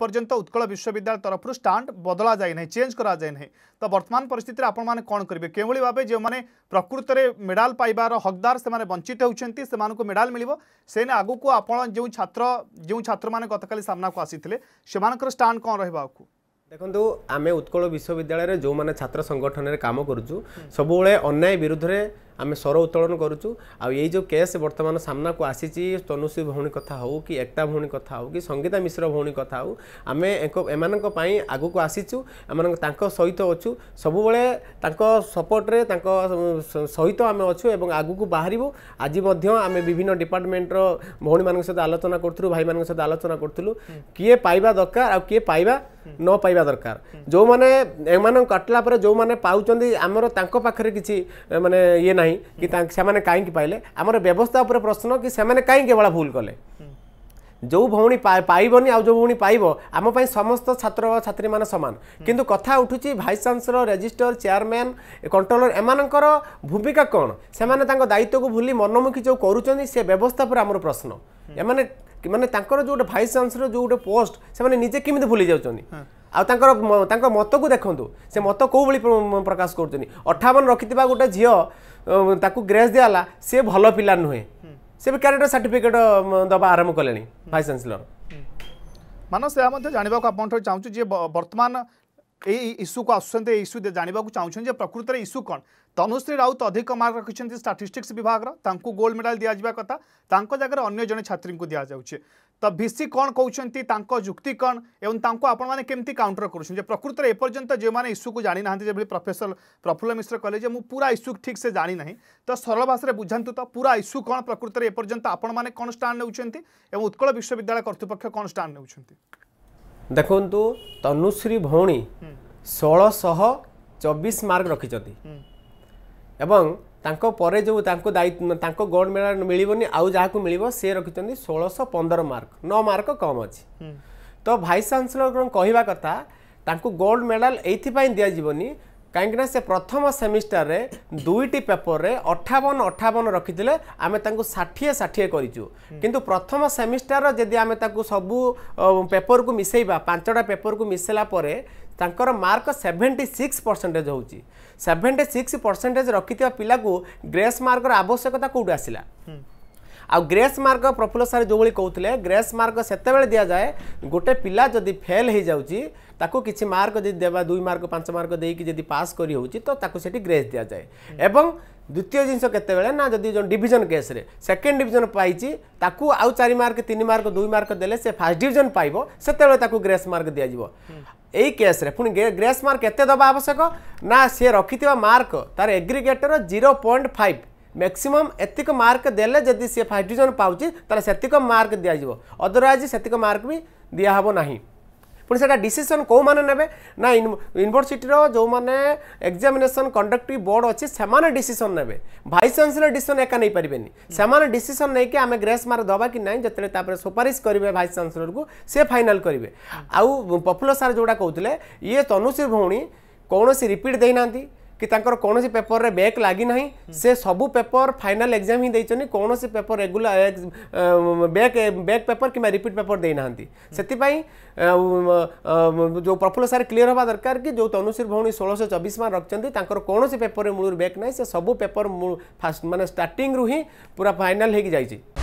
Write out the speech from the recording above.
एपर्त उत्कल विश्वविद्यालय तरफ स्टाण्ड बदला जाए चेज कर तो बर्तमान पिस्थित आपने कौन करेंगे किभली भाव जो मैंने प्रकृत में मेडाल पाइबार हकदार से वंचित होती से मेडाल मिले से आगे आप छात्र जो छात्र मैंने गत काली सामना को आसी स्टाण कौन रहा आगे ଦେଖନ୍ତୁ ଆମେ ଉତ୍କଳ ବିଶ୍ୱବିଦ୍ୟାଳୟରେ ଯେଉଁମାନେ ଛାତ୍ର ସଂଗଠନରେ କାମ କରୁଛୁ ସବୁବେଳେ ଅନ୍ୟାୟ ବିରୁଦ୍ଧରେ ଆମେ ସ୍ୱର ଉତ୍ତୋଳନ କରୁଛୁ ଆଉ ଏଇ ଯେଉଁ କେସ୍ ବର୍ତ୍ତମାନ ସାମ୍ନାକୁ ଆସିଛି ତନୁଶ୍ରୀ ଭଉଣୀ କଥା ହଉ କି ଏକତା ଭଉଣୀ କଥା ହଉ କି ସଙ୍ଗୀତା ମିଶ୍ର ଭଉଣୀ କଥା ହଉ ଆମେ ଏମାନଙ୍କ ପାଇଁ ଆଗକୁ ଆସିଛୁ ଏମାନଙ୍କ ତାଙ୍କ ସହିତ ଅଛୁ ସବୁବେଳେ ତାଙ୍କ ସପୋର୍ଟରେ ତାଙ୍କ ସହିତ ଆମେ ଅଛୁ ଏବଂ ଆଗକୁ ବାହାରିବୁ ଆଜି ମଧ୍ୟ ଆମେ ବିଭିନ୍ନ ଡିପାର୍ଟମେଣ୍ଟର ଭଉଣୀମାନଙ୍କ ସହିତ ଆଲୋଚନା କରୁଥିଲୁ ଭାଇମାନଙ୍କ ସହିତ ଆଲୋଚନା କରୁଥିଲୁ କିଏ ପାଇବା ଦରକାର ଆଉ କିଏ ପାଇବା ନ ପାଇବା ଦରକାର ଯେଉଁମାନେ ଏମାନଙ୍କୁ କଟିଲା ପରେ ଯେଉଁମାନେ ପାଉଛନ୍ତି ଆମର ତାଙ୍କ ପାଖରେ କିଛି ମାନେ ଇଏ ନାହିଁ କି ସେମାନେ କାହିଁକି ପାଇଲେ ଆମର ବ୍ୟବସ୍ଥା ଉପରେ ପ୍ରଶ୍ନ କି ସେମାନେ କାହିଁକି ଏଭଳିଆ ଭୁଲ କଲେ ଯେଉଁ ଭଉଣୀ ପାଇବନି ଆଉ ଯେଉଁ ଭଉଣୀ ପାଇବ ଆମ ପାଇଁ ସମସ୍ତ ଛାତ୍ରଛାତ୍ରୀମାନେ ସମାନ କିନ୍ତୁ କଥା ଉଠୁଛି vice chancellor registrar chairman controller ଏମାନଙ୍କର ଭୂମିକା କ'ଣ ସେମାନେ ତାଙ୍କ ଦାୟିତ୍ୱକୁ ଭୁଲି ମନମୁଖୀ ଯେଉଁ କରୁଛନ୍ତି ସେ ବ୍ୟବସ୍ଥା ଉପରେ ଆମର ପ୍ରଶ୍ନ ଏମାନେ ମାନେ ତାଙ୍କର ଯେଉଁ ଗୋଟେ ଭାଇସ୍ ଚାନ୍ସେଲର ଯେଉଁ ଗୋଟେ ପୋଷ୍ଟ ସେମାନେ ନିଜେ କେମିତି ଭୁଲି ଯାଉଛନ୍ତି ଆଉ ତାଙ୍କର ତାଙ୍କ ମତକୁ ଦେଖନ୍ତୁ ସେ ମତ କେଉଁଭଳି ପ୍ରକାଶ କରୁଛନ୍ତି ଅଠାବନ ରଖିଥିବା ଗୋଟେ ଝିଅ ତାକୁ ଗ୍ରେସ୍ ଦିଆହେଲା ସେ ଭଲ ପିଲା ନୁହେଁ ସେ ବି କ୍ୟାରିୟର ସାର୍ଟିଫିକେଟ୍ ଦେବା ଆରମ୍ଭ କଲେଣି ଭାଇସ୍ ଚାନ୍ସେଲର ମାନସ ଏହା ମଧ୍ୟ ଜାଣିବାକୁ ଆପଣଙ୍କଠାରୁ ଚାହୁଁଛୁ ଯେ ବର୍ତ୍ତମାନ এই ইস্যুকু আসুচার এই ইস্যু জাঁয়া চাহুন যে প্রকৃতরে ইস্যু কণ তনুশ্রী রাউত অধিক মার্ক রাখছেন স্টাটিস্টিক্স বিভাগর তাঁকু গোল্ড মেডাল দিয়া কথা তাঁক জায়গায় অন্য জন ছাত্রী দিয়া দিয়াযাচ্ছে তো ভিসি কণ কৌন তাঁক যুক্তি কণ এবং তাঁকু আপনার কেমি কাউন্টর করছেন যে প্রকৃতরে এপর্যন্ত যে ইস্যুকু জানি না যেভাবে প্রফেসর প্রফুল্ল মিশ্র কলে যে মু পুরা ইস্যু ঠিক সে জানি না তো সরল ভাষায় বুঝান্তু তো পুরা ইস্যু কণ প্রকৃতরে এপর্যন্ত আপনার কণ স্টাণ্ড নেওছেন এবং উৎকল বিশ্ববিদ্যালয় কর্তৃপক্ষ কণ স্টাণ্ড নেওছেন ଦେଖନ୍ତୁ ତନୁଶ୍ରୀ ଭଉଣୀ ଷୋହଳଶହ ଚବିଶ ମାର୍କ ରଖିଛନ୍ତି ଏବଂ ତାଙ୍କ ପରେ ଯେଉଁ ତାଙ୍କୁ ଦାୟିତ୍ୱ ତାଙ୍କ ଗୋଲ୍ଡ ମେଡ଼ାଲ୍ ମିଳିବନି ଆଉ ଯାହାକୁ ମିଳିବ ସେ ରଖିଛନ୍ତି ଷୋହଳଶହ ପନ୍ଦର ମାର୍କ ନଅ ମାର୍କ କମ୍ ଅଛି ତ ଭାଇସ୍ ଚାନ୍ସେଲର କହିବା କଥା ତାଙ୍କୁ ଗୋଲ୍ଡ ମେଡ଼ାଲ୍ ଏଇଥିପାଇଁ ଦିଆଯିବନି କାହିଁକିନା ସେ ପ୍ରଥମ ସେମିଷ୍ଟରରେ ଦୁଇଟି ପେପରରେ ଅଠାବନ ଅଠାବନ ରଖିଥିଲେ ଆମେ ତାଙ୍କୁ ଷାଠିଏ ଷାଠିଏ କରିଛୁ କିନ୍ତୁ ପ୍ରଥମ ସେମିଷ୍ଟରର ଯଦି ଆମେ ତାକୁ ସବୁ ପେପରକୁ ମିଶାଇବା ପାଞ୍ଚଟା ପେପରକୁ ମିଶାଇଲା ପରେ ତାଙ୍କର ମାର୍କ ସେଭେଣ୍ଟି ସିକ୍ସ ପରସେଣ୍ଟେଜ୍ ହେଉଛି ସେଭେଣ୍ଟି ସିକ୍ସ ପରସେଣ୍ଟେଜ୍ ରଖିଥିବା ପିଲାକୁ ଗ୍ରେସ୍ ମାର୍କର ଆବଶ୍ୟକତା କେଉଁଠୁ ଆସିଲା ग्रेस मार्क प्रफुल्ल सार जो भाई कहते ग्रेस मार्क से दि जाए गोटे पिला जदि फेल हो जाऊँगी किसी मार्क जब दे दुई मार्क पांच मार्क दे कि पास कर ग्रेस दि जाए द्वितीय जिनस के जदि जो डिजन केस रे, सेकेंड डिजन पाई आउ चार मार्क तीन मार्क दुई मार्क देले से फास्ट डिजन पाइब से ग्रेस मार्क दिज्व यही केस पुणी ग्रे, ग्रेस मार्क एत आवश्यक ना सी रखि मार्क तार aggregator zero point five maximum ଏତିକ ମାର୍କ ଦେଲେ ଯଦି ସେ ଫାଇଭ୍ ଡିଭିଜନ୍ ପାଉଛି ତାହେଲେ ସେତିକ ମାର୍କ ଦିଆଯିବ ଅଦରୱାଇଜ୍ ସେତିକ ମାର୍କ ବି ଦିଆହେବ ନାହିଁ ପୁଣି ସେଇଟା ଡିସିସନ୍ କେଉଁମାନେ ନେବେ ନା ୟୁନିଭର୍ସିଟିର ଯେଉଁମାନେ ଏକ୍ଜାମିନେସନ୍ କଣ୍ଡକ୍ଟିଭ ବୋର୍ଡ଼ ଅଛି ସେମାନେ ଡିସିସନ୍ ନେବେ ଭାଇସ୍ ଚାନ୍ସେଲର୍ ଡିସିସନ୍ ଏକା ନେଇପାରିବେନି ସେମାନେ ଡିସିସନ୍ ନେଇକି ଆମେ ଗ୍ରେସ୍ ମାର୍କ ଦେବା କି ନାହିଁ ଯେତେବେଳେ ତାପରେ ସୁପାରିଶ କରିବେ ଭାଇସ୍ ଚାନ୍ସେଲର୍କୁ ସେ ଫାଇନାଲ୍ କରିବେ ଆଉ ପପୁଲର ସାର୍ ଯେଉଁଟା କହୁଥିଲେ ଇଏ ତନୁଶ୍ରୀ ଭଉଣୀ କୌଣସି ରିପିଟ୍ ଦେଇନାହାନ୍ତି कि कौन पेपर रे बैक लगी ना से सब पेपर फाइनाल एग्जाम ही देखते कौन paper regular back back paper कि रिपीट पेपर देना से जो प्रफुल्ल सारे क्लीयर हाँ दरकार कि जो तनुश्री भौणी षोलश चबीश मार्क रखिंटर कौन पेपर मूल बैक ना से सब पेपर फास्ट मानने स्टार्ट रु ही पूरा फाइनाल हो